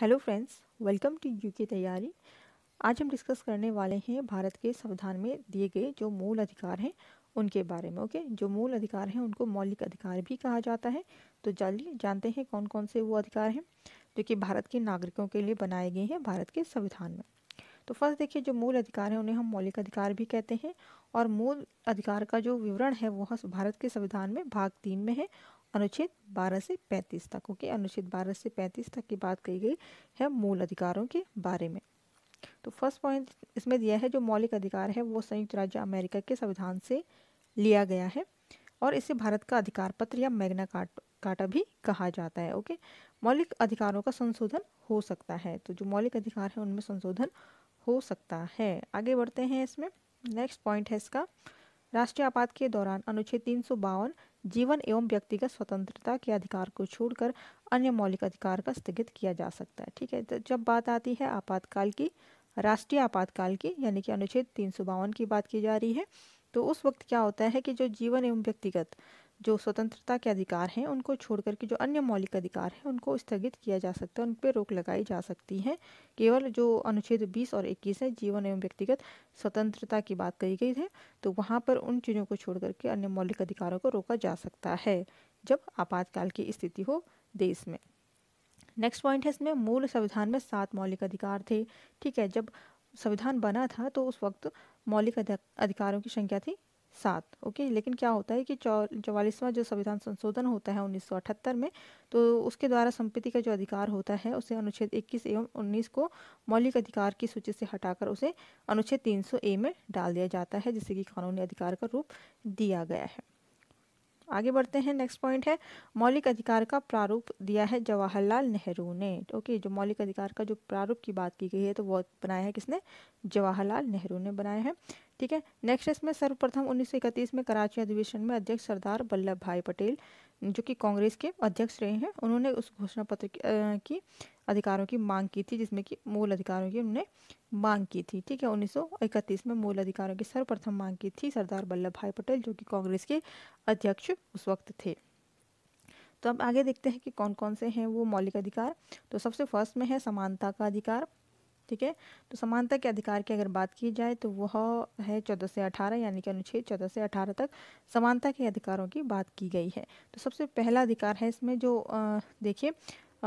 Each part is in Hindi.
Hello friends welcome to U K तैयारी आज हम डिस्कस करने वाले हैं भारत के संविधान में दिए गए जो मूल अधिकार हैं उनके बारे में ओके जो मूल अधिकार हैं उनको मौलिक अधिकार भी कहा जाता है तो जल्दी जानते हैं कौन कौन से वो अधिकार हैं जो कि भारत के नागरिकों के लिए बनाए गए हैं भारत के संविधान में तो फर्स्ट देखिए जो मूल अधिकार हैं उन्हें हम मौलिक अधिकार भी कहते हैं और मूल अधिकार का जो विवरण है वह भारत के संविधान में भाग तीन में है अनुच्छेद 12 से 35 तक ओके अनुच्छेद 12 से 35 तक की बात कही गई है मूल अधिकारों के बारे में तो फर्स्ट पॉइंट इसमें दिया है जो मौलिक अधिकार है वो संयुक्त राज्य अमेरिका के संविधान से लिया गया है और इसे भारत का अधिकार पत्र या मैग्ना कार्ट काटा भी कहा जाता है ओके मौलिक अधिकारों का संशोधन हो सकता है तो जो मौलिक अधिकार है उनमें संशोधन हो सकता है आगे बढ़ते हैं इसमें नेक्स्ट पॉइंट है इसका राष्ट्रीय आपात के दौरान अनुच्छेद तीन सौ बावन जीवन एवं व्यक्तिगत स्वतंत्रता के अधिकार को छोड़कर अन्य मौलिक अधिकार का स्थगित किया जा सकता है ठीक है तो जब बात आती है आपातकाल की राष्ट्रीय आपातकाल की यानी कि अनुच्छेद तीन सौ बावन की बात की जा रही है तो उस वक्त क्या होता है कि जो जीवन एवं व्यक्तिगत जो स्वतंत्रता के अधिकार हैं उनको छोड़कर के जो अन्य मौलिक अधिकार हैं उनको स्थगित किया जा सकता है उन पर रोक लगाई जा सकती है केवल जो अनुच्छेद 20 और 21 है जीवन एवं व्यक्तिगत स्वतंत्रता की बात कही गई है तो वहाँ पर उन चीज़ों को छोड़ करके अन्य मौलिक अधिकारों को रोका जा सकता है जब आपातकाल की स्थिति हो देश में नेक्स्ट पॉइंट है इसमें मूल संविधान में सात मौलिक अधिकार थे ठीक है जब संविधान बना था तो उस वक्त मौलिक अधिकारों की संख्या थी सात ओके लेकिन क्या होता है कि चौवालीसवां जो संविधान संशोधन होता है 1978 में तो उसके द्वारा संपत्ति का जो अधिकार होता है उसे अनुच्छेद 21 एवं 19 को मौलिक अधिकार की सूची से हटाकर उसे अनुच्छेद 300 ए में डाल दिया जाता है जिससे कि कानूनी अधिकार का रूप दिया गया है आगे बढ़ते हैं नेक्स्ट पॉइंट है मौलिक अधिकार का प्रारूप दिया है जवाहरलाल नेहरू ने ओके तो जो मौलिक अधिकार का जो प्रारूप की बात की गई है तो वो बनाया है किसने जवाहरलाल नेहरू ने बनाया है ठीक है नेक्स्ट इसमें सर्वप्रथम उन्नीस में कराची अधिवेशन में अध्यक्ष सरदार वल्लभ भाई पटेल जो कि कांग्रेस के अध्यक्ष रहे हैं उन्होंने उस घोषणा पत्र की अधिकारों की मांग की थी जिसमें कि मूल अधिकारों की उन्होंने मांग की थी ठीक है 1931 में मूल अधिकारों की सर्वप्रथम मांग की थी सरदार वल्लभ भाई पटेल जो कि कांग्रेस के अध्यक्ष उस वक्त थे तो अब आगे देखते हैं कि कौन कौन से हैं वो मौलिक अधिकार तो सबसे फर्स्ट में है समानता का अधिकार ठीक है तो समानता के अधिकार की अगर बात की जाए तो वह है चौदह से अठारह यानी कि अनुच्छेद चौदह से अठारह तक समानता के अधिकारों की बात की गई है तो सबसे पहला अधिकार है इसमें जो देखिए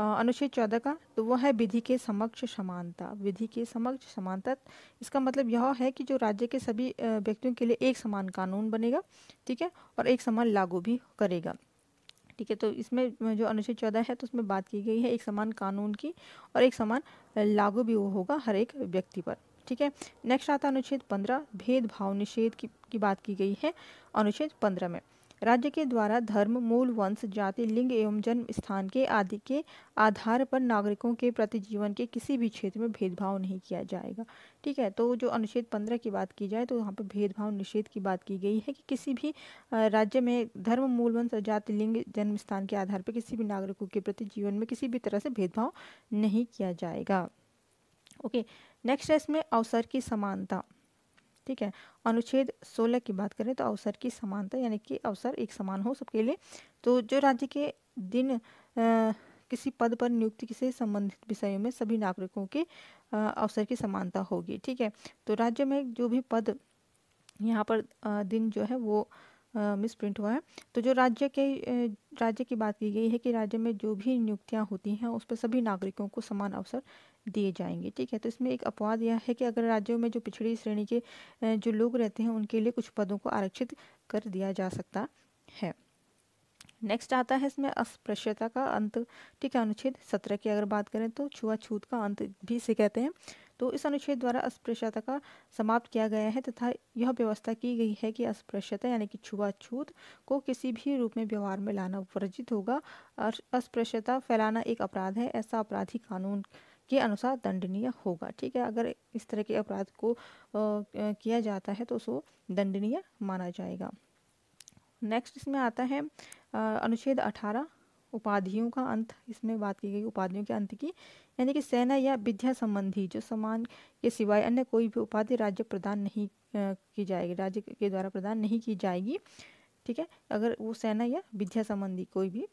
अनुच्छेद चौदह का तो वह है विधि के समक्ष समानता विधि के समक्ष समानता इसका मतलब यह है कि जो राज्य के सभी व्यक्तियों के लिए एक समान कानून बनेगा ठीक है और एक समान लागू भी करेगा ठीक है तो इसमें जो अनुच्छेद चौदह है तो उसमें बात की गई है एक समान कानून की और एक समान लागू भी वो होगा हर एक व्यक्ति पर ठीक है नेक्स्ट आता अनुच्छेद पंद्रह भेदभाव निषेध की, की बात की गई है अनुच्छेद पंद्रह में राज्य के द्वारा धर्म मूल वंश जाति लिंग एवं जन्म स्थान के आदि के आधार पर नागरिकों के प्रति जीवन के किसी भी क्षेत्र में भेदभाव नहीं किया जाएगा ठीक है तो जो अनुच्छेद पंद्रह की बात की जाए तो यहाँ पर भेदभाव निषेध की बात की गई है कि किसी भी राज्य में धर्म मूल वंश जाति लिंग जन्म स्थान के आधार पर किसी भी नागरिकों के प्रति जीवन में किसी भी तरह से भेदभाव नहीं किया जाएगा ओके नेक्स्ट है इसमें अवसर की समानता ठीक है अनुच्छेद सोलह की बात करें तो अवसर की समानता यानी कि अवसर एक समान हो सबके लिए तो जो राज्य के दिन आ, किसी पद पर नियुक्ति से संबंधित विषयों में सभी नागरिकों के अवसर की समानता होगी ठीक है तो राज्य में जो भी पद यहाँ पर दिन जो है वो मिस प्रिंट हुआ है तो जो राज्य के राज्य की बात की गई है कि राज्य में जो भी नियुक्तियां होती हैं उस पर सभी नागरिकों को समान अवसर दिए जाएंगे ठीक है तो इसमें एक अपवाद यह है कि अगर राज्यों में जो पिछड़ी श्रेणी के जो लोग रहते हैं उनके लिए कुछ पदों को आरक्षित कर दिया जा सकता है नेक्स्ट आता है इसमें अस्पृश्यता का अंत ठीक है अनुच्छेद सत्रह की अगर बात करें तो छुआछूत का अंत भी से कहते हैं तो इस अनुच्छेद द्वारा अस्पृश्यता का समाप्त किया गया है तथा यह व्यवस्था की गई है कि अस्पृश्यता यानी कि छुआछूत को किसी भी रूप में व्यवहार में लाना वर्जित होगा और अस्पृश्यता फैलाना एक अपराध है ऐसा अपराधी कानून के अनुसार दंडनीय होगा ठीक है अगर इस तरह के अपराध को किया जाता है तो उसको दंडनीय माना जाएगा नेक्स्ट इसमें आता है अनुच्छेद अठारह उपाधियों का अंत इसमें बात की गई उपाधियों के अंत की यानी कि सेना या विद्या संबंधी जो समान के सिवाय अन्य कोई भी उपाधि राज्य प्रदान नहीं की जाएगी राज्य के द्वारा प्रदान नहीं की जाएगी ठीक है अगर वो सेना या विद्या संबंधी कोई भी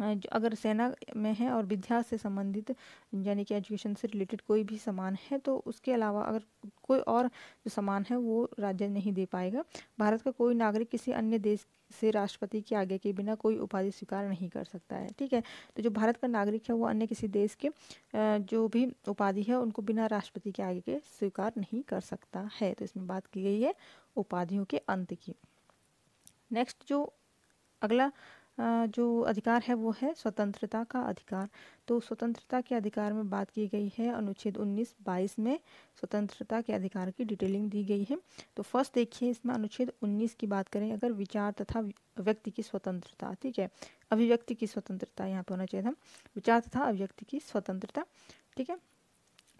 अगर सेना में है और विद्या से संबंधित यानी कि एजुकेशन से रिलेटेड कोई भी सामान है तो उसके अलावा अगर कोई और जो सामान है वो राज्य नहीं दे पाएगा भारत का कोई नागरिक किसी अन्य देश से राष्ट्रपति की आज्ञा के बिना कोई उपाधि स्वीकार नहीं कर सकता है ठीक है तो जो भारत का नागरिक है वो अन्य किसी देश के जो भी उपाधि है उनको बिना राष्ट्रपति के आगे के स्वीकार नहीं कर सकता है तो इसमें बात की गई है उपाधियों के अंत की नेक्स्ट जो अगला जो अधिकार है वो है स्वतंत्रता का अधिकार तो स्वतंत्रता के अधिकार में बात की गई है अनुच्छेद 19 22 में स्वतंत्रता के अधिकार की डिटेलिंग दी गई है तो फर्स्ट देखिए इसमें अनुच्छेद 19 की बात करें अगर विचार तथा व्यक्ति की स्वतंत्रता ठीक है अभिव्यक्ति की स्वतंत्रता यहाँ पर होना चाहिए था विचार तथा अभिव्यक्ति की स्वतंत्रता ठीक है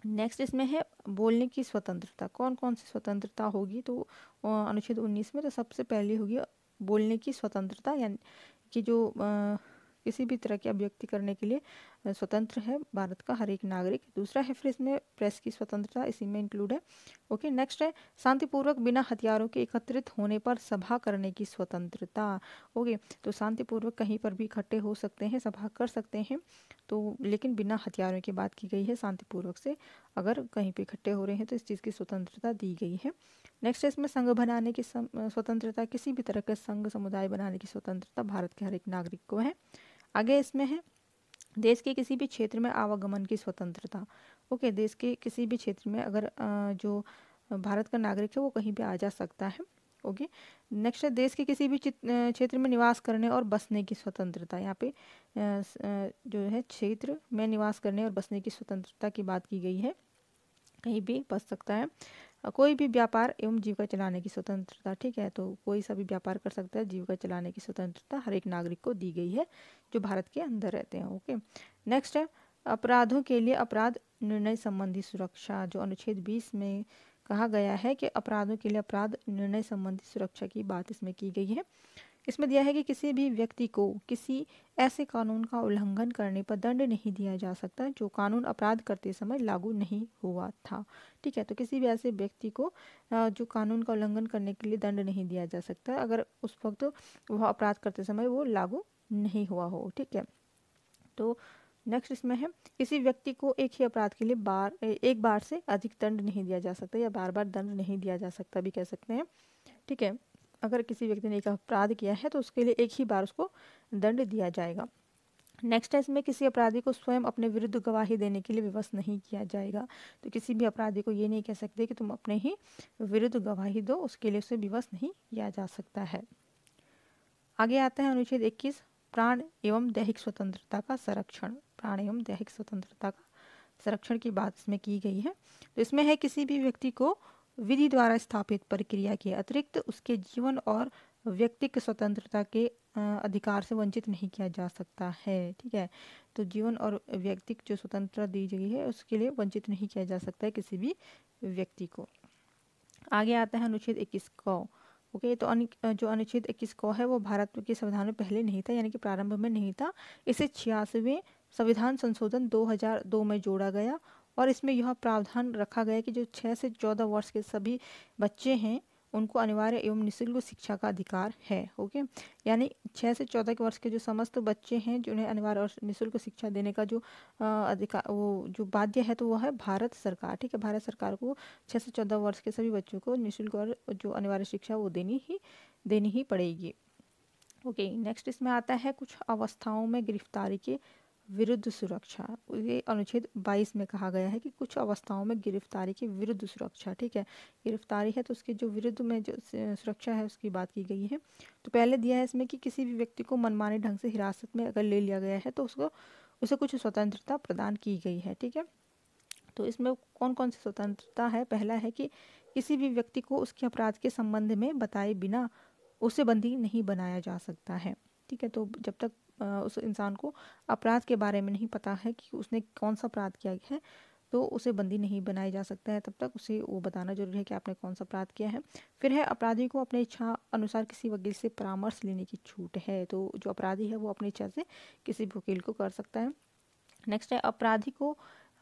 नेक्स्ट इसमें है बोलने की स्वतंत्रता कौन कौन सी स्वतंत्रता होगी तो अनुच्छेद 19 में तो सबसे पहली होगी बोलने की स्वतंत्रता यानी कि जो किसी भी तरह की अभिव्यक्ति करने के लिए स्वतंत्र है भारत का हर एक नागरिक दूसरा है फिर इसमें प्रेस की स्वतंत्रता इसी में इंक्लूड है ओके नेक्स्ट है शांतिपूर्वक बिना हथियारों के एकत्रित होने पर सभा करने की स्वतंत्रता ओके तो शांतिपूर्वक कहीं पर भी इकट्ठे हो सकते हैं सभा कर सकते हैं तो लेकिन बिना हथियारों की बात की गई है शांतिपूर्वक से अगर कहीं पर इकट्ठे हो रहे हैं तो इस चीज़ की स्वतंत्रता दी गई है नेक्स्ट है इसमें संघ बनाने की स्वतंत्रता किसी भी तरह के संघ समुदाय बनाने की स्वतंत्रता भारत के हर एक नागरिक को है आगे इसमें है देश के किसी भी क्षेत्र में आवागमन की स्वतंत्रता ओके देश के किसी भी क्षेत्र में अगर जो भारत का नागरिक है वो कहीं भी आ जा सकता है ओके नेक्स्ट है देश के किसी भी क्षेत्र में निवास करने और बसने की स्वतंत्रता यहाँ पे जो है क्षेत्र में निवास करने और बसने की स्वतंत्रता की बात की गई है कहीं भी बस सकता है कोई भी व्यापार एवं जीविका चलाने की स्वतंत्रता ठीक है तो कोई सा भी व्यापार कर सकता है जीविका चलाने की स्वतंत्रता हर एक नागरिक को दी गई है जो भारत के अंदर रहते हैं ओके नेक्स्ट है अपराधों के लिए अपराध निर्णय संबंधी सुरक्षा जो अनुच्छेद बीस में कहा गया है कि अपराधों के लिए अपराध निर्णय संबंधी सुरक्षा की बात इसमें की गई है इसमें दिया है कि किसी भी व्यक्ति को किसी ऐसे कानून का उल्लंघन करने पर दंड नहीं दिया जा सकता जो कानून अपराध करते समय लागू नहीं हुआ था ठीक है तो किसी भी ऐसे व्यक्ति को जो कानून का उल्लंघन करने के लिए दंड नहीं दिया जा सकता अगर उस वक्त वह अपराध करते समय वो लागू नहीं हुआ हो ठीक है तो नेक्स्ट इसमें है किसी व्यक्ति को एक ही अपराध के लिए बार एक बार से अधिक दंड नहीं दिया जा सकता या बार बार दंड नहीं दिया जा सकता भी कह सकते हैं ठीक है अगर किसी व्यक्ति ने एक अपराध किया है तो उसके लिए एक ही बार उसको दंड दिया जाएगा नेक्स्ट है इसमें किसी अपराधी को स्वयं अपने विरुद्ध गवाही देने के लिए विवश नहीं किया जाएगा तो किसी भी अपराधी को ये नहीं कह सकते कि तुम अपने ही विरुद्ध गवाही दो उसके लिए उसे विवश नहीं किया जा सकता है आगे आता है अनुच्छेद 21 प्राण एवं दैहिक स्वतंत्रता का संरक्षण प्राण एवं दैहिक स्वतंत्रता का संरक्षण की बात इसमें की गई है तो इसमें है किसी भी व्यक्ति को विधि द्वारा स्थापित प्रक्रिया के अतिरिक्त उसके जीवन और व्यक्तिक स्वतंत्रता के अधिकार से वंचित नहीं किया जा सकता है ठीक है तो जीवन और व्यक्तिक जो स्वतंत्रता दी गई है उसके लिए वंचित नहीं किया जा सकता है किसी भी व्यक्ति को आगे आता है अनुच्छेद इक्कीस कौ ओके तो अन, जो अनुच्छेद इक्कीस कौ है वो भारत के संविधान में पहले नहीं था यानी कि प्रारंभ में नहीं था इसे छियासीवें संविधान संशोधन 2002 में जोड़ा गया और इसमें यह प्रावधान रखा गया कि जो छः से चौदह वर्ष के सभी बच्चे हैं उनको अनिवार्य एवं निःशुल्क शिक्षा का अधिकार है ओके यानी छः से चौदह के वर्ष के जो समस्त बच्चे हैं जिन्हें अनिवार्य और निःशुल्क शिक्षा देने का जो अधिकार वो जो बाध्य है तो वह है भारत सरकार ठीक है भारत सरकार को छः से चौदह वर्ष के सभी बच्चों को निःशुल्क और जो अनिवार्य शिक्षा वो देनी ही देनी ही पड़ेगी ओके नेक्स्ट इसमें आता है कुछ अवस्थाओं में गिरफ्तारी के विरुद्ध सुरक्षा ये अनुच्छेद 22 में कहा गया है कि कुछ अवस्थाओं में गिरफ्तारी की विरुद्ध सुरक्षा ठीक है गिरफ्तारी है तो उसके जो विरुद्ध में जो सुरक्षा है उसकी बात की गई है तो पहले दिया है इसमें कि किसी भी व्यक्ति को मनमाने ढंग से हिरासत में अगर ले लिया गया है तो उसको उसे कुछ स्वतंत्रता प्रदान की गई है ठीक है तो इसमें कौन कौन सी स्वतंत्रता है पहला है कि किसी भी व्यक्ति को उसके अपराध के संबंध में बताए बिना उसे बंदी नहीं बनाया जा सकता है ठीक है तो जब तक उस इंसान को अपराध के बारे में नहीं पता है कि उसने कौन सा अपराध किया है तो उसे बंदी नहीं बनाया जा सकता है तब तक उसे वो बताना जरूरी है कि आपने कौन सा अपराध किया है फिर है अपराधी को अपने इच्छा अनुसार किसी वकील से परामर्श लेने की छूट है तो जो अपराधी है वो अपनी इच्छा से किसी भी वकील को कर सकता है नेक्स्ट है अपराधी को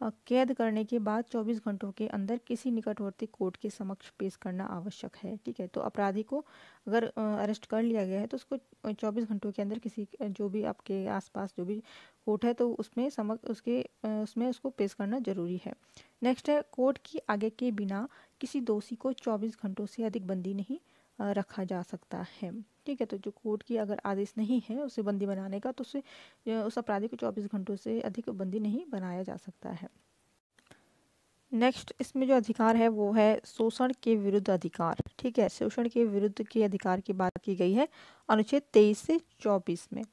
कैद करने के बाद 24 घंटों के अंदर किसी निकटवर्ती कोर्ट के समक्ष पेश करना आवश्यक है ठीक है तो अपराधी को अगर अरेस्ट कर लिया गया है तो उसको 24 घंटों के अंदर किसी जो भी आपके आसपास जो भी कोर्ट है तो उसमें समक उसके उसमें उसको पेश करना जरूरी है नेक्स्ट है कोर्ट की आगे के बिना किसी दोषी को चौबीस घंटों से अधिक बंदी नहीं रखा जा सकता है ठीक है तो जो कोर्ट की अगर आदेश नहीं है उसे बंदी बनाने का तो उसे उस अपराधी को चौबीस घंटों से अधिक बंदी नहीं बनाया जा सकता है नेक्स्ट इसमें जो अधिकार है वो है शोषण के विरुद्ध अधिकार ठीक है शोषण के विरुद्ध के अधिकार की बात की गई है अनुच्छेद तेईस से चौबीस में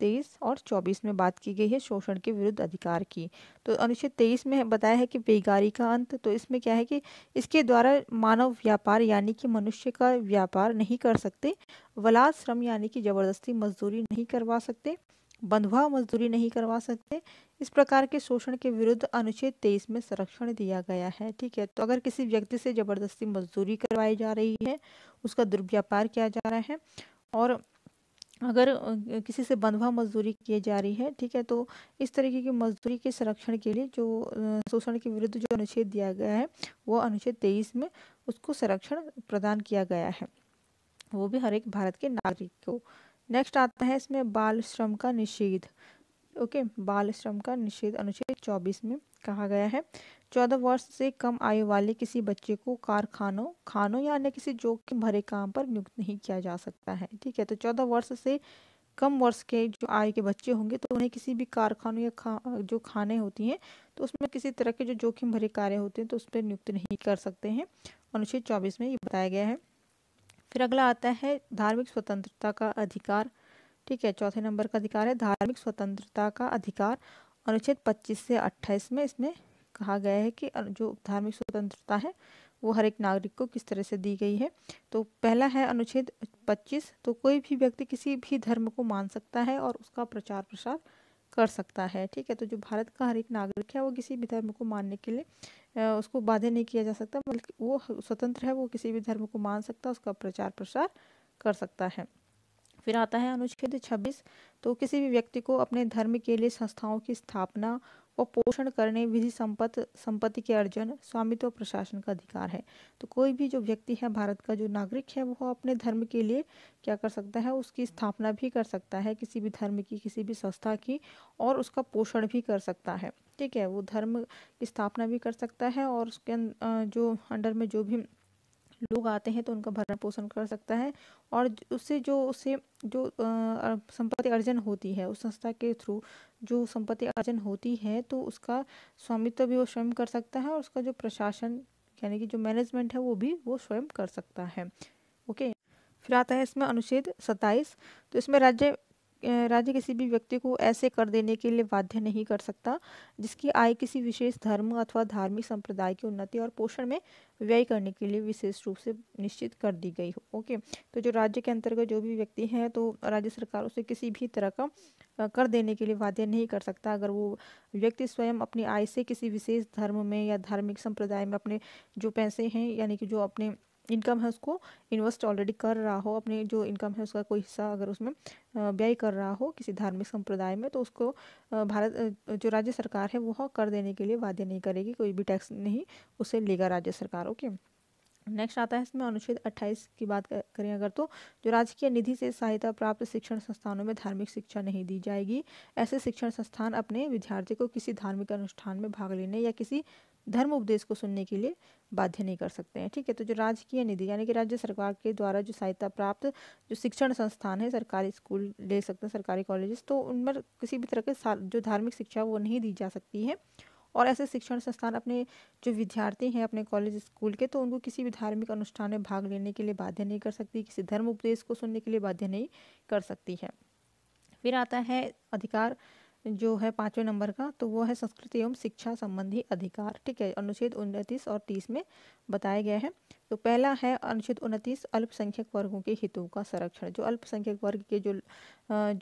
तेईस और चौबीस में बात की गई है शोषण के विरुद्ध अधिकार की तो अनुच्छेद तेईस में बताया है कि बेगारी का अंत तो इसमें क्या है कि इसके द्वारा मानव व्यापार यानी कि मनुष्य का व्यापार नहीं कर सकते वलाद श्रम यानी कि जबरदस्ती मजदूरी नहीं करवा सकते बंधुआ मजदूरी नहीं करवा सकते इस प्रकार के शोषण के विरुद्ध अनुच्छेद तेईस में संरक्षण दिया गया है ठीक है तो अगर किसी व्यक्ति से जबरदस्ती मजदूरी करवाई जा रही है उसका दुर्व्यापार किया जा रहा है और अगर किसी से बंधवा मजदूरी किए जा रही है ठीक है तो इस तरीके की मजदूरी के संरक्षण के लिए जो शोषण के विरुद्ध जो अनुच्छेद दिया गया है वो अनुच्छेद तेईस में उसको संरक्षण प्रदान किया गया है वो भी हर एक भारत के नागरिक को नेक्स्ट आता है इसमें बाल श्रम का निषेध ओके बाल श्रम का निषेध अनुच्छेद चौबीस में कहा गया है चौदह वर्ष से कम आयु वाले किसी बच्चे को कारखानों खानों या अन्य किसी जोखिम भरे काम पर नियुक्त नहीं किया जा सकता है ठीक है तो चौदह वर्ष से कम वर्ष के जो आयु के बच्चे होंगे तो उन्हें किसी भी कारखानों या खा जो खाने होती हैं तो उसमें किसी तरह के जो जोखिम भरे कार्य होते हैं तो उस पर नियुक्त नहीं कर सकते हैं अनुच्छेद चौबीस में ये बताया गया है फिर अगला आता है धार्मिक स्वतंत्रता का अधिकार ठीक है चौथे नंबर का अधिकार है धार्मिक स्वतंत्रता का अधिकार अनुच्छेद 25 से 28 में इसमें कहा गया है कि जो धार्मिक स्वतंत्रता है वो हर एक नागरिक को किस तरह से दी गई है तो पहला है अनुच्छेद 25 तो कोई भी व्यक्ति किसी भी धर्म को मान सकता है और उसका प्रचार प्रसार कर सकता है ठीक है तो जो भारत का हर एक नागरिक है वो किसी भी धर्म को मानने के लिए उसको बाध्य नहीं किया जा सकता बल्कि वो स्वतंत्र है वो किसी भी धर्म को मान सकता है उसका प्रचार प्रसार कर सकता है फिर आता है अनुच्छेद 26 तो किसी भी व्यक्ति को अपने धर्म के लिए संस्थाओं की स्थापना व पोषण करने विधि संपत्ति संपत्ति के अर्जन स्वामित्व प्रशासन का अधिकार है तो कोई भी जो व्यक्ति है भारत का जो नागरिक है वो अपने धर्म के लिए क्या कर सकता है उसकी स्थापना भी कर सकता है किसी भी धर्म की किसी भी संस्था की और उसका पोषण भी कर सकता है ठीक है वो धर्म की स्थापना भी कर सकता है और उसके अं, जो अंडर में जो भी लोग आते हैं तो उनका भरण पोषण कर सकता है और उससे जो उसे जो संपत्ति अर्जन होती है उस संस्था के थ्रू जो संपत्ति अर्जन होती है तो उसका स्वामित्व भी वो स्वयं कर सकता है और उसका जो प्रशासन यानी कि जो मैनेजमेंट है वो भी वो स्वयं कर सकता है ओके फिर आता है इसमें अनुच्छेद सत्ताईस तो इसमें राज्य राज्य किसी भी व्यक्ति को ऐसे कर देने के लिए बाध्य नहीं कर सकता जिसकी आय किसी विशेष धर्म अथवा धार्मिक संप्रदाय की उन्नति और पोषण में व्यय करने के लिए विशेष रूप से निश्चित कर दी गई हो ओके तो जो राज्य के अंतर्गत जो भी व्यक्ति हैं तो राज्य सरकार उसे किसी भी तरह का कर देने के लिए बाध्य नहीं कर सकता अगर वो व्यक्ति स्वयं अपनी आय से किसी विशेष धर्म में या धार्मिक संप्रदाय में अपने जो पैसे हैं यानी कि जो अपने इनकम है उसको इन्वेस्ट ऑलरेडी कर रहा हो अपने जो इनकम है उसका कोई हिस्सा अगर उसमें व्यय कर रहा हो किसी धार्मिक संप्रदाय में तो उसको भारत जो राज्य सरकार है वह कर देने के लिए वादे नहीं करेगी कोई भी टैक्स नहीं उसे लेगा राज्य सरकार ओके okay? नेक्स्ट आता है इसमें अनुच्छेद 28 की बात करें अगर तो जो राजकीय निधि से सहायता प्राप्त शिक्षण संस्थानों में धार्मिक शिक्षा नहीं दी जाएगी ऐसे शिक्षण संस्थान अपने विद्यार्थी को किसी धार्मिक अनुष्ठान में भाग लेने या किसी धर्म उपदेश को सुनने के लिए बाध्य नहीं कर सकते हैं ठीक है तो जो राजकीय निधि यानी कि राज्य सरकार के द्वारा जो सहायता प्राप्त जो शिक्षण संस्थान है सरकारी स्कूल ले सकते हैं सरकारी कॉलेजेस तो उनमें किसी भी तरह के जो धार्मिक शिक्षा वो नहीं दी जा सकती है और ऐसे शिक्षण संस्थान अपने जो विद्यार्थी हैं अपने कॉलेज स्कूल के तो उनको किसी भी धार्मिक अनुष्ठान में भाग लेने के लिए बाध्य नहीं कर सकती किसी धर्म उपदेश को सुनने के लिए बाध्य नहीं कर सकती है फिर आता है अधिकार जो है पाँचवें नंबर का तो वो है संस्कृति एवं शिक्षा संबंधी अधिकार ठीक है अनुच्छेद उनतीस और तीस में बताया गया है तो पहला है अनुच्छेद उनतीस अल्पसंख्यक वर्गों के हितों का संरक्षण जो अल्पसंख्यक वर्ग के जो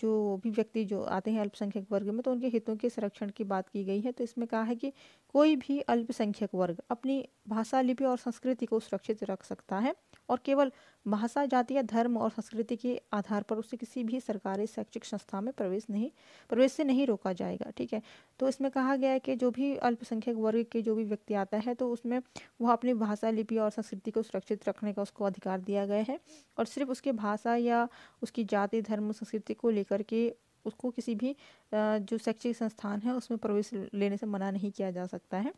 जो भी व्यक्ति जो आते हैं अल्पसंख्यक वर्ग में तो उनके हितों के संरक्षण की बात की गई है तो इसमें कहा है कि कोई भी अल्पसंख्यक वर्ग अपनी भाषा लिपि और संस्कृति को सुरक्षित रख सकता है और केवल भाषा जाति या धर्म और संस्कृति के आधार पर उसे किसी भी सरकारी शैक्षिक संस्था में प्रवेश नहीं प्रवेश से नहीं रोका जाएगा ठीक है तो इसमें कहा गया है कि जो भी अल्पसंख्यक वर्ग के जो भी व्यक्ति आता है तो उसमें वह अपनी भाषा लिपि और संस्कृति को सुरक्षित रखने का उसको अधिकार दिया गया है और सिर्फ उसके भाषा या उसकी जाति धर्म संस्कृति को लेकर के उसको किसी भी जो शैक्षिक संस्थान है उसमें प्रवेश लेने से मना नहीं किया जा सकता है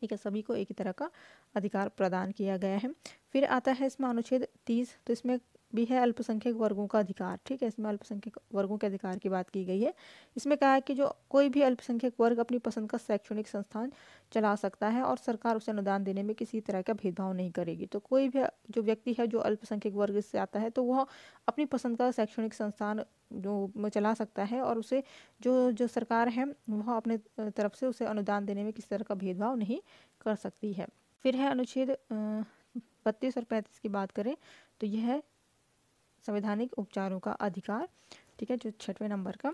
ठीक है सभी को एक ही तरह का अधिकार प्रदान किया गया है फिर आता है इसमें अनुच्छेद तीस तो इसमें भी है अल्पसंख्यक वर्गों का अधिकार ठीक है इसमें अल्पसंख्यक वर्गों के अधिकार की बात की गई है इसमें कहा है कि जो कोई भी अल्पसंख्यक वर्ग अपनी पसंद का शैक्षणिक संस्थान चला सकता है और सरकार उसे अनुदान देने में किसी तरह का भेदभाव नहीं करेगी तो कोई भी जो व्यक्ति है जो अल्पसंख्यक वर्ग से आता है तो वह अपनी पसंद का शैक्षणिक संस्थान जो चला सकता है और उसे जो जो सरकार है वह अपने तरफ से उसे अनुदान देने में किसी तरह का भेदभाव नहीं कर सकती है फिर है अनुच्छेद बत्तीस और पैंतीस की बात करें तो यह संवैधानिक उपचारों का अधिकार ठीक है जो छठवें नंबर का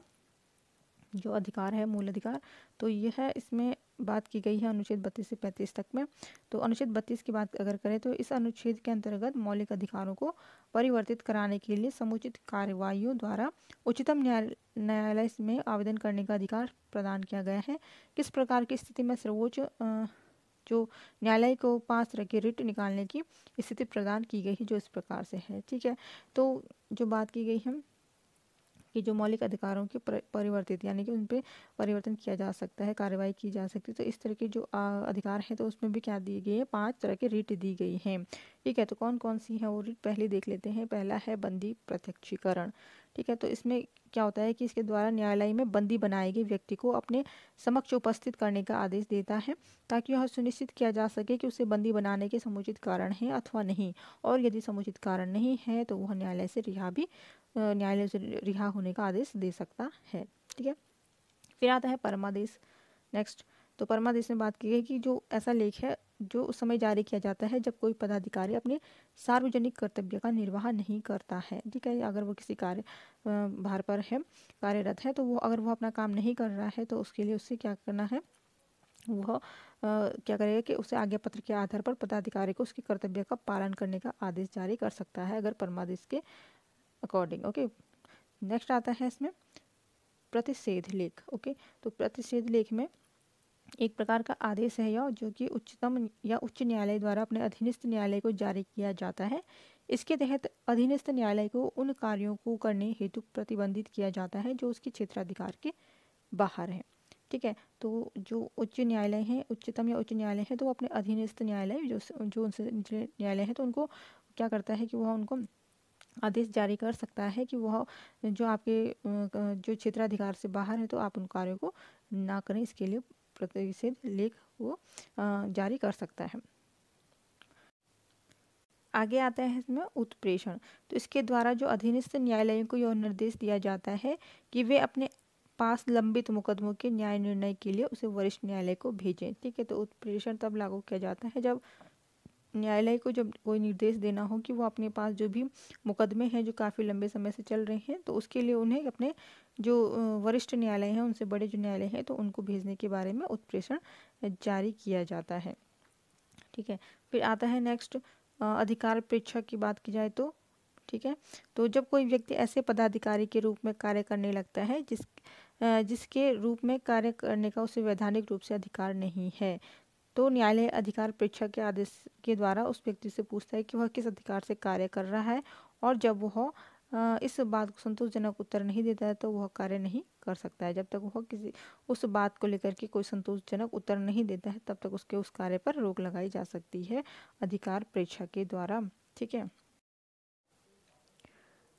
जो अधिकार है मूल अधिकार तो यह है इसमें बात की गई है अनुच्छेद बत्तीस से पैंतीस तक में तो अनुच्छेद बत्तीस की बात अगर करें तो इस अनुच्छेद के अंतर्गत मौलिक अधिकारों को परिवर्तित कराने के लिए समुचित कार्यवाही द्वारा उच्चतम न्यायालय में आवेदन करने का अधिकार प्रदान किया गया है किस प्रकार की स्थिति में सर्वोच्च जो न्यायालय को पास रखे रिट निकालने की स्थिति प्रदान की गई है जो इस प्रकार से है ठीक है तो जो बात की गई है कि जो मौलिक अधिकारों के परिवर्तित यानी कि उन पर परिवर्तन किया जा सकता है कार्रवाई की जा सकती है तो इस तरह के जो अधिकार हैं तो उसमें भी क्या दिए गए हैं पाँच तरह के रिट दी गई हैं ठीक है तो कौन कौन सी हैं वो रिट पहले देख लेते हैं पहला है बंदी प्रत्यक्षीकरण ठीक है तो इसमें क्या होता है कि इसके द्वारा न्यायालय में बंदी बनाए गए व्यक्ति को अपने समक्ष उपस्थित करने का आदेश देता है ताकि यह सुनिश्चित किया जा सके कि उसे बंदी बनाने के समुचित कारण हैं अथवा नहीं और यदि समुचित कारण नहीं है तो वह न्यायालय से रिहा भी न्यायालय से रिहा होने का आदेश दे सकता है ठीक है फिर आता है परमादेश नेक्स्ट तो परमादेश में बात की गई कि जो ऐसा लेख है जो उस समय जारी किया जाता है जब कोई पदाधिकारी अपने सार्वजनिक कर्तव्य का निर्वाह नहीं करता है ठीक है अगर वो किसी कार्य भार पर है कार्यरत है तो वो अगर वो अपना काम नहीं कर रहा है तो उसके लिए उसे क्या करना है वह क्या करेगा कि उसे आज्ञा पत्र के आधार पर पदाधिकारी को उसके कर्तव्य का पालन करने का आदेश जारी कर सकता है अगर परमादेश के अकॉर्डिंग ओके नेक्स्ट आता है इसमें प्रतिषेध लेख ओके तो प्रतिषेध लेख में एक प्रकार का आदेश है यह जो कि उच्चतम या उच्च न्यायालय द्वारा अपने अधीनस्थ न्यायालय को जारी किया जाता है इसके तहत अधीनस्थ न्यायालय को उन कार्यों को करने हेतु प्रतिबंधित किया जाता है जो उसके क्षेत्राधिकार के बाहर हैं ठीक है तो जो उच्च न्यायालय हैं उच्चतम या उच्च न्यायालय है तो वो अपने अधीनस्थ न्यायालय जो जो उनसे न्यायालय है तो उनको क्या करता है कि वह उनको आदेश जारी कर सकता है कि वह जो आपके जो क्षेत्राधिकार से बाहर है तो आप उन कार्यों को ना करें इसके लिए प्रतिषेध लेख वो जारी कर सकता है आगे आता है इसमें उत्प्रेषण तो इसके द्वारा जो अधीनस्थ न्यायालयों को यह निर्देश दिया जाता है कि वे अपने पास लंबित मुकदमों के न्याय निर्णय के लिए उसे वरिष्ठ न्यायालय को भेजें ठीक है तो उत्प्रेषण तब लागू किया जाता है जब न्यायालय को जब कोई निर्देश देना हो कि वो अपने पास जो भी मुकदमे हैं जो काफ़ी लंबे समय से चल रहे हैं तो उसके लिए उन्हें अपने जो वरिष्ठ न्यायालय हैं उनसे बड़े जो न्यायालय हैं तो उनको भेजने के बारे में उत्प्रेषण जारी किया जाता है ठीक है फिर आता है नेक्स्ट अधिकार परीक्षा की बात की जाए तो ठीक है तो जब कोई व्यक्ति ऐसे पदाधिकारी के रूप में कार्य करने लगता है जिस जिसके रूप में कार्य करने का उसे वैधानिक रूप से अधिकार नहीं है तो न्यायालय अधिकार परीक्षा के आदेश के द्वारा उस व्यक्ति से पूछता है कि वह किस अधिकार से कार्य कर रहा है और जब वह इस बात को संतोषजनक उत्तर नहीं देता है तो वह कार्य नहीं कर सकता है जब तक वह किसी उस बात को लेकर के कोई संतोषजनक उत्तर नहीं देता है तब तक उसके उस कार्य पर रोक लगाई जा सकती है अधिकार परीक्षा के द्वारा ठीक है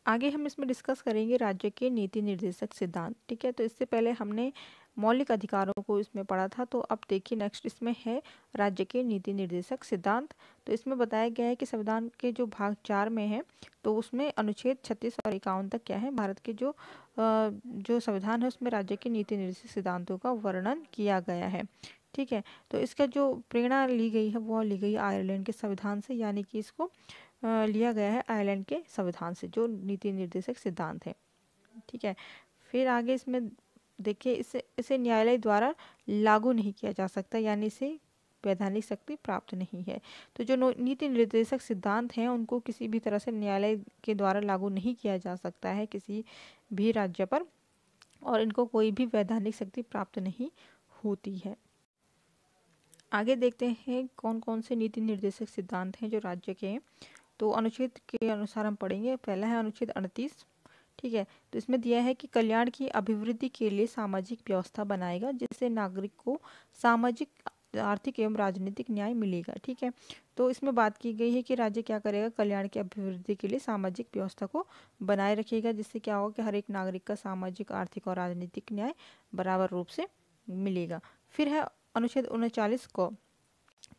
आगे हम इसमें डिस्कस करेंगे राज्य के नीति निर्देशक सिद्धांत ठीक है तो इससे पहले हमने मौलिक अधिकारों को इसमें पढ़ा था तो अब देखिए नेक्स्ट इसमें है राज्य के नीति निर्देशक सिद्धांत तो इसमें बताया गया है कि संविधान के जो भाग चार में है तो उसमें अनुच्छेद छत्तीस और इक्यावन तक क्या है भारत के जो जो संविधान है उसमें राज्य के नीति निर्देशक सिद्धांतों का वर्णन किया गया है ठीक है तो इसका जो प्रेरणा ली गई है वो ली गई आयरलैंड के संविधान से यानी कि इसको लिया गया है आयरलैंड के संविधान से जो नीति निर्देशक सिद्धांत है ठीक है फिर आगे इसमें देखिए इसे इसे न्यायालय द्वारा लागू नहीं किया जा सकता यानी इसे वैधानिक शक्ति प्राप्त नहीं है तो जो नीति निर्देशक सिद्धांत हैं उनको किसी भी तरह से न्यायालय के द्वारा लागू नहीं किया जा सकता है किसी भी राज्य पर और इनको कोई भी वैधानिक शक्ति प्राप्त नहीं होती है आगे देखते हैं कौन कौन से नीति निर्देशक सिद्धांत हैं जो राज्य के हैं तो अनुच्छेद के अनुसार हम पढ़ेंगे पहला है अनुच्छेद अड़तीस ठीक है तो इसमें दिया है कि कल्याण की अभिवृद्धि के लिए सामाजिक व्यवस्था बनाएगा जिससे नागरिक को सामाजिक आर्थिक एवं राजनीतिक न्याय मिलेगा ठीक है तो इसमें बात की गई है कि राज्य क्या करेगा कल्याण की अभिवृद्धि के लिए सामाजिक व्यवस्था को बनाए रखेगा जिससे क्या होगा कि हर एक नागरिक का सामाजिक आर्थिक और राजनीतिक न्याय बराबर रूप से मिलेगा फिर है अनुच्छेद उनचालीस को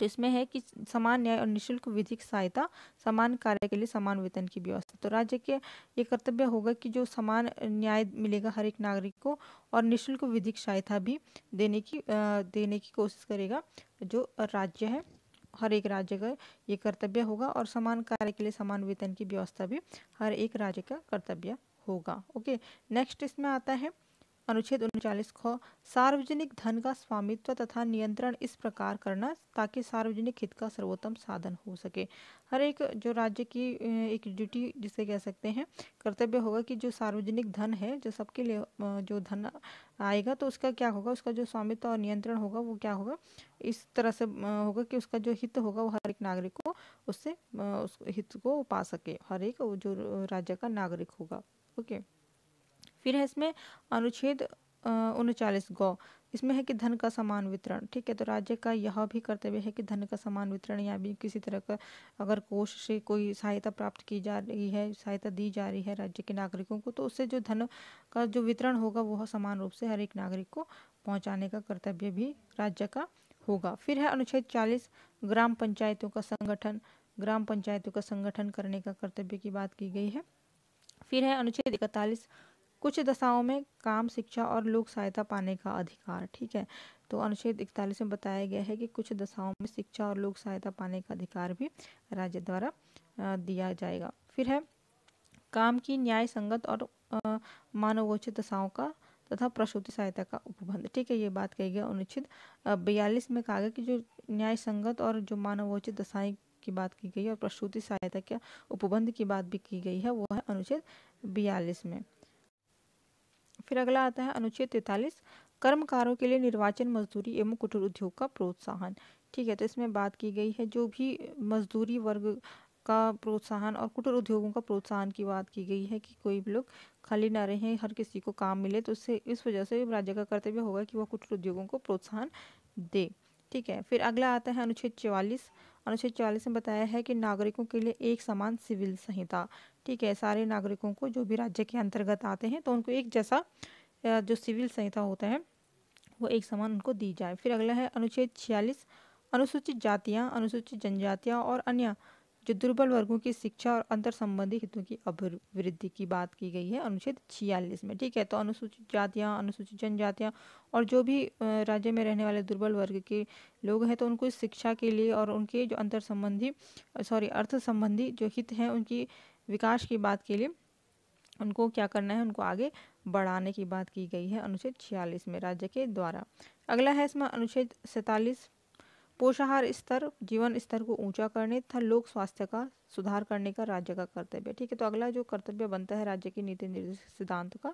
तो इसमें है कि समान न्याय और निःशुल्क विधिक सहायता समान कार्य के लिए समान वेतन की व्यवस्था तो राज्य के ये कर्तव्य होगा कि जो समान न्याय मिलेगा हर एक नागरिक को और निःशुल्क विधिक सहायता भी देने की देने की कोशिश करेगा जो राज्य है हर एक राज्य का ये कर्तव्य होगा और समान कार्य के लिए समान वेतन की व्यवस्था भी हर एक राज्य का कर्तव्य होगा ओके नेक्स्ट इसमें आता है अनुच्छेद उनचालीस ख सार्वजनिक धन का स्वामित्व तथा नियंत्रण इस प्रकार करना ताकि सार्वजनिक हित का सर्वोत्तम साधन हो सके हर एक जो राज्य की एक ड्यूटी जिसे कह सकते हैं कर्तव्य होगा कि जो सार्वजनिक धन है जो सबके लिए जो धन आएगा तो उसका क्या होगा उसका जो स्वामित्व और नियंत्रण होगा वो क्या होगा इस तरह से होगा कि उसका जो हित होगा वो हर एक नागरिक को उससे उस हित को पा सके हर एक जो राज्य का नागरिक होगा ओके okay. फिर है इसमें अनुच्छेद उनचालीस गौ इसमें है कि धन का समान वितरण ठीक है तो राज्य का यह भी कर्तव्य है कि धन का समान वितरण या भी किसी तरह का अगर कोष से कोई सहायता प्राप्त की जा रही है सहायता दी जा रही है राज्य के नागरिकों को तो उससे जो धन का जो वितरण होगा वह समान रूप से हर एक नागरिक को पहुंचाने का कर्तव्य भी राज्य का होगा फिर है अनुच्छेद चालीस ग्राम पंचायतों का संगठन ग्राम पंचायतों का संगठन करने का कर्तव्य की बात की गई है फिर है अनुच्छेद इकतालीस कुछ दशाओं में काम शिक्षा और लोक सहायता पाने का अधिकार ठीक है तो अनुच्छेद इकतालीस में बताया गया है कि कुछ दशाओं में शिक्षा और लोक सहायता पाने का अधिकार भी राज्य द्वारा दिया जाएगा फिर है काम की न्याय संगत और मानवोचित दशाओं का तथा प्रसूति सहायता का उपबंध ठीक है ये बात कही गई अनुच्छेद बयालीस में कहा गया कि जो न्याय संगत और जो मानवोचित दशाएं की बात की गई है और प्रसूति सहायता के उपबंध की बात भी की गई है वो है अनुच्छेद बयालीस में फिर अगला आता है अनुच्छेद तैतालीस कर्मकारों के लिए निर्वाचन मजदूरी एवं कुटीर उद्योग का प्रोत्साहन ठीक है तो इसमें बात की गई है जो भी मजदूरी वर्ग का प्रोत्साहन और कुटीर उद्योगों का प्रोत्साहन की बात की गई है कि कोई भी लोग खाली ना रहें हर किसी को काम मिले तो उससे इस वजह से राज्य का कर्तव्य होगा कि वह कुटीर उद्योगों को प्रोत्साहन दे ठीक है फिर अगला आता है अनुच्छेद चवालीस अनुच्छेद चवालीस में बताया है कि नागरिकों के लिए एक समान सिविल संहिता ठीक है सारे नागरिकों को जो भी राज्य के अंतर्गत आते हैं तो उनको एक जैसा जो सिविल संहिता होता है वो एक समान उनको दी जाए फिर अगला है अनुच्छेद छियालीस अनुसूचित जातियाँ अनुसूचित जनजातियाँ और अन्य जो दुर्बल वर्गों की शिक्षा और अंतर संबंधी हितों की अभिवृद्धि की बात की गई है अनुच्छेद छियालीस में ठीक है तो अनुसूचित जातियाँ अनुसूचित जनजातियाँ और जो भी राज्य में रहने वाले दुर्बल वर्ग के लोग हैं तो उनको शिक्षा के लिए और उनके जो अंतर संबंधी सॉरी अर्थ संबंधी जो हित हैं उनकी विकास की बात के लिए उनको क्या करना है उनको आगे बढ़ाने की बात की गई है अनुच्छेद छियालीस में राज्य के द्वारा अगला है इसमें अनुच्छेद सैतालीस पोषाहार स्तर जीवन स्तर को ऊंचा करने तथा लोक स्वास्थ्य का सुधार करने का राज्य का कर्तव्य ठीक है तो अगला जो कर्तव्य बनता है राज्य के नीति निर्देश सिद्धांत का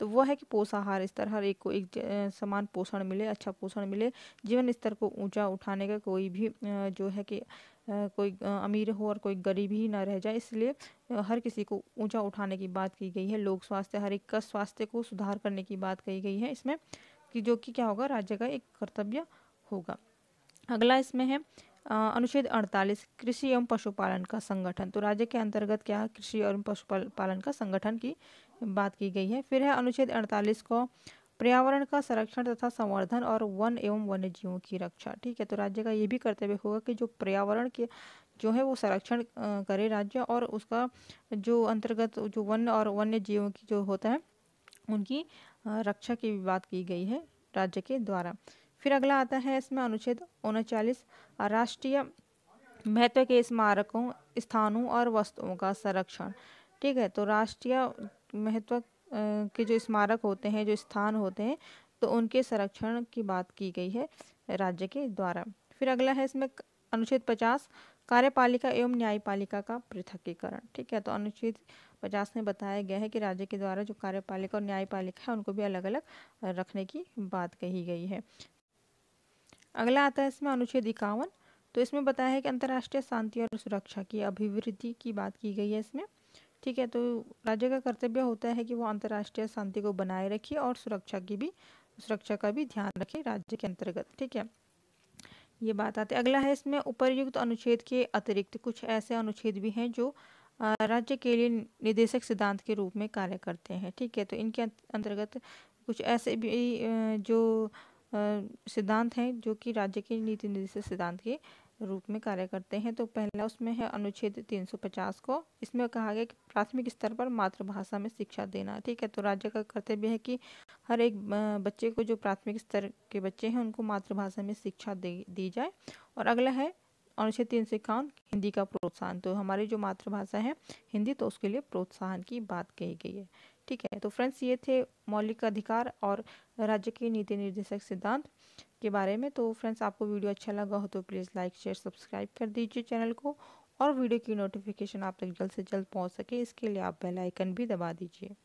तो वह है कि पोषाहार स्तर हर एक को एक समान पोषण मिले अच्छा पोषण मिले जीवन स्तर को ऊंचा उठाने का कोई भी जो है कि कोई अमीर हो और कोई गरीब ही ना रह जाए इसलिए हर किसी को ऊंचा उठाने की बात की गई है लोक स्वास्थ्य हर एक का स्वास्थ्य को सुधार करने की बात कही गई है इसमें कि जो कि क्या होगा राज्य का एक कर्तव्य होगा अगला इसमें है अनुच्छेद 48 कृषि एवं पशुपालन का संगठन तो राज्य के अंतर्गत क्या है कृषि एवं पशुपालन का संगठन की बात की गई है फिर है अनुच्छेद 48 को पर्यावरण का संरक्षण तथा संवर्धन और वन एवं वन्य जीवों की रक्षा ठीक है तो राज्य का ये भी कर्तव्य होगा कि जो पर्यावरण के जो है वो संरक्षण करे राज्य और उसका जो अंतर्गत जो वन और वन्य जीवों की जो होता है उनकी रक्षा की भी बात की गई है राज्य के द्वारा फिर अगला आता है इसमें अनुच्छेद उनचालीस राष्ट्रीय महत्व के स्मारकों स्थानों और वस्तुओं का संरक्षण ठीक है तो राष्ट्रीय महत्व के जो स्मारक होते हैं जो स्थान होते हैं तो उनके संरक्षण की बात की गई है राज्य के द्वारा फिर अगला है इसमें अनुच्छेद पचास कार्यपालिका एवं न्यायपालिका का पृथकीकरण ठीक है तो अनुच्छेद पचास में बताया गया है कि राज्य के द्वारा जो कार्यपालिका और न्यायपालिका है उनको भी अलग अलग रखने की बात कही गई है अगला आता है इसमें अनुच्छेद इक्यावन तो इसमें बताया है कि अंतर्राष्ट्रीय शांति और सुरक्षा की अभिवृद्धि की बात की गई है इसमें ठीक है तो राज्य का कर्तव्य होता है कि वो अंतर्राष्ट्रीय शांति को बनाए रखे और सुरक्षा की भी सुरक्षा का भी ध्यान रखे राज्य के अंतर्गत ठीक है ये बात आती है अगला है इसमें उपरयुक्त अनुच्छेद के अतिरिक्त कुछ ऐसे अनुच्छेद भी हैं जो राज्य के लिए निदेशक सिद्धांत के रूप में कार्य करते हैं ठीक है तो इनके अंतर्गत कुछ ऐसे भी जो सिद्धांत हैं जो कि राज्य के नीति निर्देश सिद्धांत के रूप में कार्य करते हैं तो पहला उसमें है अनुच्छेद 350 को इसमें कहा गया कि प्राथमिक स्तर पर मातृभाषा में शिक्षा देना ठीक है तो राज्य का कर्तव्य है कि हर एक बच्चे को जो प्राथमिक स्तर के बच्चे हैं उनको मातृभाषा में शिक्षा दे दी जाए और अगला है अनुच्छेद तीन सौ इक्यावन हिंदी का प्रोत्साहन तो हमारी जो मातृभाषा है हिंदी तो उसके लिए प्रोत्साहन की बात कही गई है ठीक है तो फ्रेंड्स ये थे मौलिक अधिकार और राज्य के नीति निर्देशक सिद्धांत के बारे में तो फ्रेंड्स आपको वीडियो अच्छा लगा हो तो प्लीज़ लाइक शेयर सब्सक्राइब कर दीजिए चैनल को और वीडियो की नोटिफिकेशन आप तक जल्द से जल्द पहुंच सके इसके लिए आप बेल आइकन भी दबा दीजिए